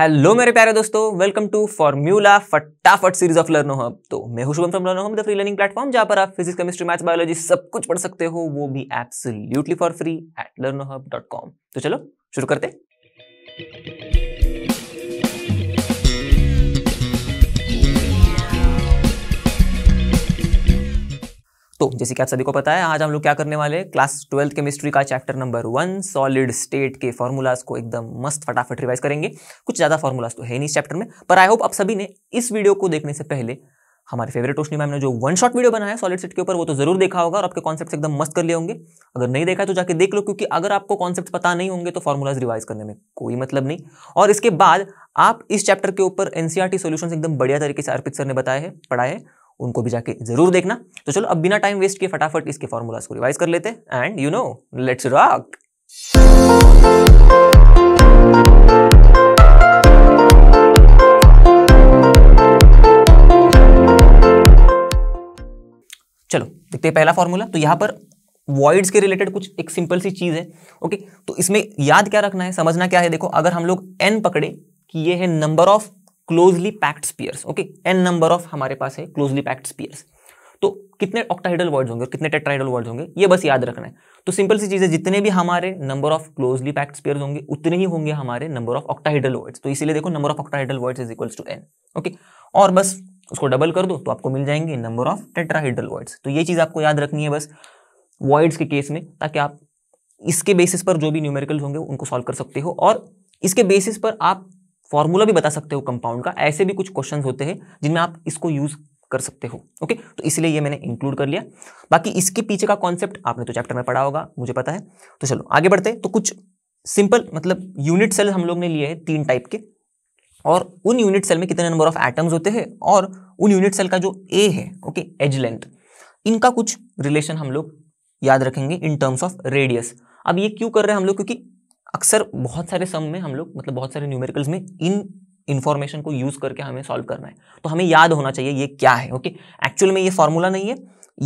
hello मेरे प्यारे दोस्तों वेलकम टू फॉर्म्यूला फटाफट सीरीज ऑफ लर्नो हब तो मैं हूं Shubham from Learno Hub the free learning platform जहां पर आप फिजिक्स केमिस्ट्री मैथ्स बायोलॉजी सब कुछ पढ़ सकते हो वो भी absolutely for free at Learno Hub dot com तो चलो शुरू करते तो जैसे कि आप सभी को पता है आज हम लोग क्या करने वाले हैं क्लास ट्वेल्थ केमिस्ट्री का chapter number one solid state के फॉर्मूलाज को एकदम मस्त फटाफट रिवाइज करेंगे कुछ ज़्यादा फॉर्मूलाज तो है नहीं इस चैप्टर में पर आई होप आप सभी ने इस वीडियो को देखने से पहले हमारे फेवरेट रोशनी मैम ने जो वन शॉट वीडियो बनाया सॉलिड स्टेट के ऊपर वो तो जरूर देखा होगा और आपके कॉन्सेप्ट एकदम मस्त कर लिए होंगे अगर नहीं देखा तो जाके देख लो क्योंकि अगर आपको कॉन्सेप्ट पता नहीं होंगे तो फॉर्मूलाज रिवाइज करने में कोई मतलब नहीं और इसके बाद आप इस चैप्टर के ऊपर एनसीआरटी सोल्यूशन e एकदम बढ़िया तरीके से अर्पित सर ने बताया है पढ़ाए उनको भी जाके जरूर देखना तो चलो अब बिना टाइम वेस्ट किए फटाफट इसके फॉर्मूलाज को रिवाइज कर लेते हैं and you know let's rock चलो देखते हैं पहला फॉर्मूला तो यहां पर वॉइड्स के रिलेटेड कुछ एक सिंपल सी चीज़ है ओके तो इसमें याद क्या रखना है समझना क्या है देखो अगर हम लोग एन पकड़े कि ये है number of closely packed spheres okay N number of हमारे पास है क्लोजली पैक्ड स्पीयर्स तो कितने ऑक्टाहाइड्रल वर्ड्स होंगे और कितने टेट्राइडल वर्ड्स होंगे ये बस याद रखना है तो सिंपल सी चीज़ है जितने भी हमारे number of closely packed spheres होंगे उतने ही होंगे हमारे नंबर ऑफ ऑक्टाइडल वर्ड्स तो इसीलिए देखो number of octahedral voids is equals to N okay और बस उसको डबल कर दो तो आपको मिल जाएंगे नंबर ऑफ टेट्राहाइड्रल वर्ड्स तो ये चीज़ आपको याद रखनी है बस वर्ड्स के केस में ताकि आप इसके बेसिस पर जो भी न्यूमेरिकल होंगे उनको सॉल्व कर सकते हो और इसके बेसिस पर आप फॉर्मूला भी बता सकते हो कंपाउंड का ऐसे भी कुछ क्वेश्चन होते हैं जिनमें आप इसको यूज़ कर सकते हो ओके तो इसलिए ये मैंने इंक्लूड कर लिया बाकी इसके पीछे का कॉन्सेप्ट आपने तो चैप्टर में पढ़ा होगा मुझे पता है तो चलो आगे बढ़ते हैं तो कुछ सिंपल मतलब यूनिट सेल हम लोग ने लिए हैं तीन टाइप के और उन यूनिट सेल में कितने नंबर ऑफ एटम्स होते हैं और उन यूनिट सेल का जो ए है ओके एज लेंथ इनका कुछ रिलेशन हम लोग याद रखेंगे इन टर्म्स ऑफ रेडियस अब ये क्यों कर रहे हैं हम लोग क्योंकि अक्सर बहुत सारे सम में हम लोग मतलब बहुत सारे न्यूमेरिकल्स में इन इन्फॉर्मेशन को यूज़ करके हमें सॉल्व करना है तो हमें याद होना चाहिए ये क्या है ओके एक्चुअल में ये फॉर्मूला नहीं है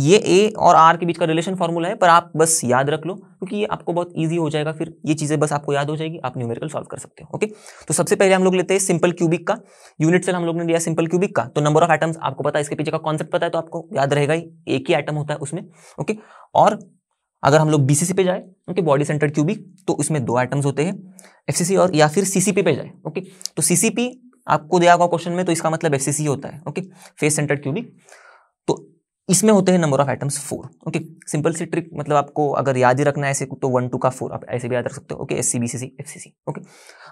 ये ए और आर के बीच का रिलेशन फॉर्मूला है पर आप बस याद रख लो क्योंकि ये आपको बहुत ईजी हो जाएगा फिर ये चीज़ें बस आपको याद हो जाएगी आप न्यूमेरिकल सॉल्व कर सकते हो ओके तो सबसे पहले हम लोग लेते हैं सिंपल क्यूबिक का यूनिट सेल हम लोग ने लिया सिंपल क्यूबिक का तो नंबर ऑफ आइटम्स आपको पता है इसके पीछे का कॉन्सेप्ट पता है तो आपको याद रहेगा ही एक ही आइटम होता है उसमें ओके और अगर हम लोग बी सी सी पे जाए ओके बॉडी सेंटर क्यूबिक तो उसमें दो आइटम्स होते हैं एफ सी सी और या फिर सीसीपी पे जाए ओके तो सीसीपी आपको दिया हुआ क्वेश्चन में तो इसका मतलब एफ सी सी होता है ओके फेस सेंटर क्यूबिक तो इसमें होते हैं number of atoms four okay simple सी ट्रिक मतलब आपको अगर याद ही रखना है ऐसे तो वन टू का फोर आप ऐसे भी याद रख सकते हो okay S C B C C F C C okay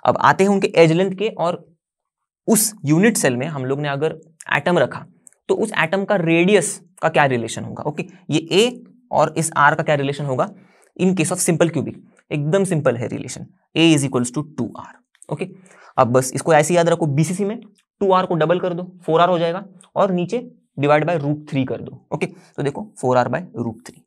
अब आते हैं उनके एज लेंथ के और उस यूनिट सेल में हम लोग ने अगर एटम रखा तो उस एटम का रेडियस का क्या रिलेशन होगा ओके ये ए और इस आर का क्या रिलेशन होगा in case of simple cubic एकदम सिंपल है relation a is equals to two r okay अब बस इसको ऐसे याद रखो बीसीसी में टू आर को डबल कर दो फोर आर हो जाएगा और नीचे डिवाइड बाय रूट थ्री कर दो ओके तो देखो four r by root three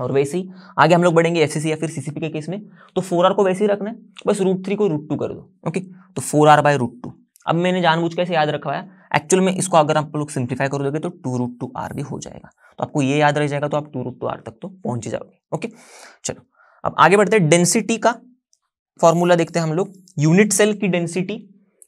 और वैसे ही आगे हम लोग बढ़ेंगे एफ या फिर सीसीपी के केस में तो फोर आर को वैसे ही रखना है बस रूट थ्री को रूट टू कर दो ओके तो four r by root two अब मैंने जानबूझ कैसे याद रखवाया एक्चुअल में इसको अगर आप लोग सिंप्लीफाई करोगे तो टू रूट टू आर भी हो जाएगा तो आपको ये याद रह जाएगा तो आप टू रूट टू आर तक तो पहुंच जाओगे ओके चलो अब आगे बढ़ते हैं डेंसिटी का फॉर्मूला देखते हैं हम लोग यूनिट सेल की डेंसिटी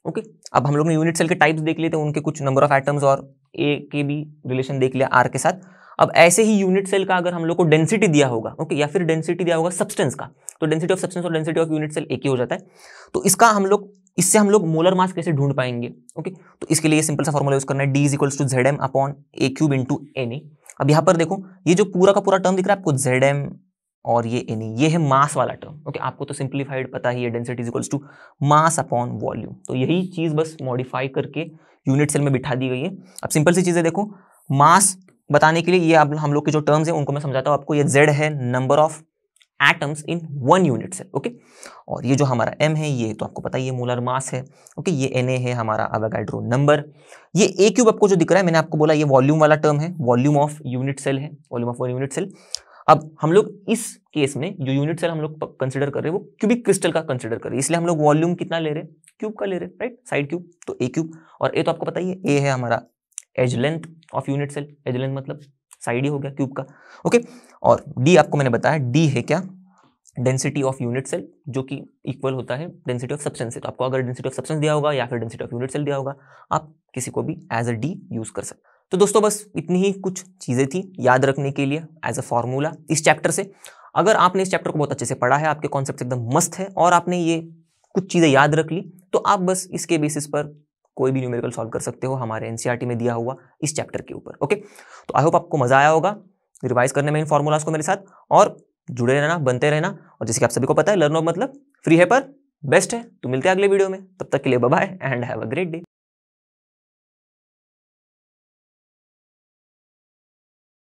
ओके अब हम लोग ने यूनिट सेल के टाइप्स देख लिए थे उनके कुछ नंबर ऑफ एटम्स और ए के भी रिलेशन देख लिया आर के साथ अब ऐसे ही यूनिट सेल का अगर हम लोग को डेंसिटी दिया होगा ओके या फिर डेंसिटी दिया होगा सब्सटेंस का तो डेंसिटी ऑफ सब्सटेंस और डेंसिटी ऑफ यूनिट सेल एक ही हो जाता है तो इसका हम लोग इससे हम लोग मोलर मास कैसे ढूंढ पाएंगे ओके तो इसके लिए सिंपल सा फॉर्मूला यूज करना है d is equals to Z M upon a cube into N A अब यहाँ पर देखो ये जो पूरा का पूरा टर्म दिख रहा है आपको जेड एम और ये एन ये है मास वाला टर्म ओके आपको तो सिंप्लीफाइड पता ही है density is equals to mass upon volume तो यही चीज़ बस मॉडिफाई करके यूनिट सेल में बिठा दी गई है अब सिंपल सी चीज़ें देखो मास बताने के लिए ये अब हम लोग के जो टर्म्स हैं उनको मैं समझाता हूँ आपको ये जेड है number of atoms in one unit से ओके और ये जो हमारा एम है ये तो आपको पता ही है मोलर मास है ओके ये एन है हमारा अवेगाड्रो नंबर ये ए क्यूब आपको जो दिख रहा है मैंने आपको बोला ये वॉल्यूम वाला टर्म है वॉल्यूम ऑफ यूनिट सेल है volume of one unit cell अब हम लोग इस केस में जो यूनिट सेल हम लोग कंसिडर कर रहे हैं वो क्यूबिक क्रिस्टल का कंसिडर कर रहे हैं इसलिए हम लोग वॉल्यूम कितना ले रहे हैं क्यूब का ले रहे हैं राइट साइड क्यूब तो ए क्यूब और ए तो आपको पता ही है ए है हमारा edge length of unit cell edge length मतलब साइड ही हो गया क्यूब का ओके और डी आपको मैंने बताया डी है क्या डेंसिटी ऑफ यूनिट सेल जो कि इक्वल होता है डेंसिटी ऑफ सब्सटेंस तो आपको अगर डेंसिटी ऑफ सब्सटेंस दिया होगा या फिर डेंसिटी ऑफ यूनिट सेल दिया होगा आप किसी को भी एज अ डी यूज़ कर सकते तो दोस्तों बस इतनी ही कुछ चीज़ें थी याद रखने के लिए एज अ फॉर्मूला इस चैप्टर से अगर आपने इस चैप्टर को बहुत अच्छे से पढ़ा है आपके कॉन्सेप्ट एकदम मस्त है और आपने ये कुछ चीज़ें याद रख ली तो आप बस इसके बेसिस पर कोई भी न्यूमेरिकल सॉल्व कर सकते हो हमारे एनसीईआरटी e में दिया हुआ इस चैप्टर के ऊपर ओके तो आई होप आपको मज़ा आया होगा रिवाइज करने में इन फॉर्मूलाज को मेरे साथ और जुड़े रहना बनते रहना और जैसे कि आप सभी को पता है लर्न ऑफ मतलब फ्री है पर बेस्ट है तो मिलते हैं अगले वीडियो में तब तक के लिए bye and have a great day